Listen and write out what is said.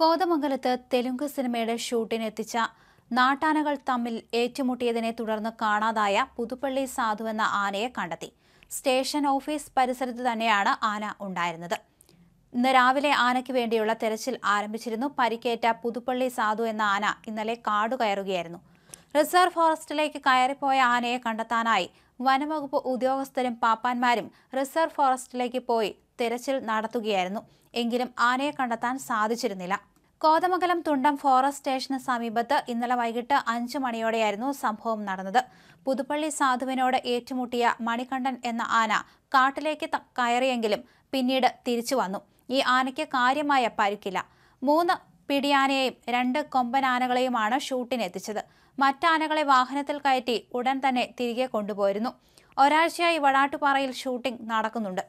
കോതമംഗലത്ത് തെലുങ്ക് സിനിമയുടെ ഷൂട്ടിനെത്തിച്ച നാട്ടാനകൾ തമ്മിൽ ഏറ്റുമുട്ടിയതിനെ തുടർന്ന് കാണാതായ പുതുപ്പള്ളി സാധു എന്ന ആനയെ കണ്ടെത്തി സ്റ്റേഷൻ ഓഫീസ് പരിസരത്ത് തന്നെയാണ് ആന ഉണ്ടായിരുന്നത് ഇന്ന് രാവിലെ ആനയ്ക്ക് വേണ്ടിയുള്ള തെരച്ചിൽ ആരംഭിച്ചിരുന്നു പരിക്കേറ്റ പുതുപ്പള്ളി സാധു എന്ന ആന ഇന്നലെ കാടുകയറുകയായിരുന്നു കയറുകയായിരുന്നു റിസർവ് ഫോറസ്റ്റിലേക്ക് കയറിപ്പോയ ആനയെ കണ്ടെത്താനായി വനംവകുപ്പ് ഉദ്യോഗസ്ഥരും പാപ്പാന്മാരും റിസർവ് ഫോറസ്റ്റിലേക്ക് പോയി തെരച്ചിൽ നടത്തുകയായിരുന്നു എങ്കിലും ആനയെ കണ്ടെത്താൻ സാധിച്ചിരുന്നില്ല കോതമംഗലം തുണ്ടം ഫോറസ്റ്റ് സ്റ്റേഷന് സമീപത്ത് ഇന്നലെ വൈകിട്ട് അഞ്ച് മണിയോടെയായിരുന്നു സംഭവം നടന്നത് പുതുപ്പള്ളി സാധുവിനോട് ഏറ്റുമുട്ടിയ മണികണ്ഠൻ എന്ന ആന കാട്ടിലേക്ക് കയറിയെങ്കിലും പിന്നീട് തിരിച്ചു വന്നു ഈ ആനയ്ക്ക് കാര്യമായ പരുക്കില്ല മൂന്ന് പിടിയാനയെയും രണ്ട് കൊമ്പനാനകളെയുമാണ് ഷൂട്ടിനെത്തിച്ചത് മറ്റാനകളെ വാഹനത്തിൽ കയറ്റി ഉടൻ തന്നെ തിരികെ കൊണ്ടുപോയിരുന്നു ഒരാഴ്ചയായി വടാട്ടുപാറയിൽ ഷൂട്ടിംഗ് നടക്കുന്നുണ്ട്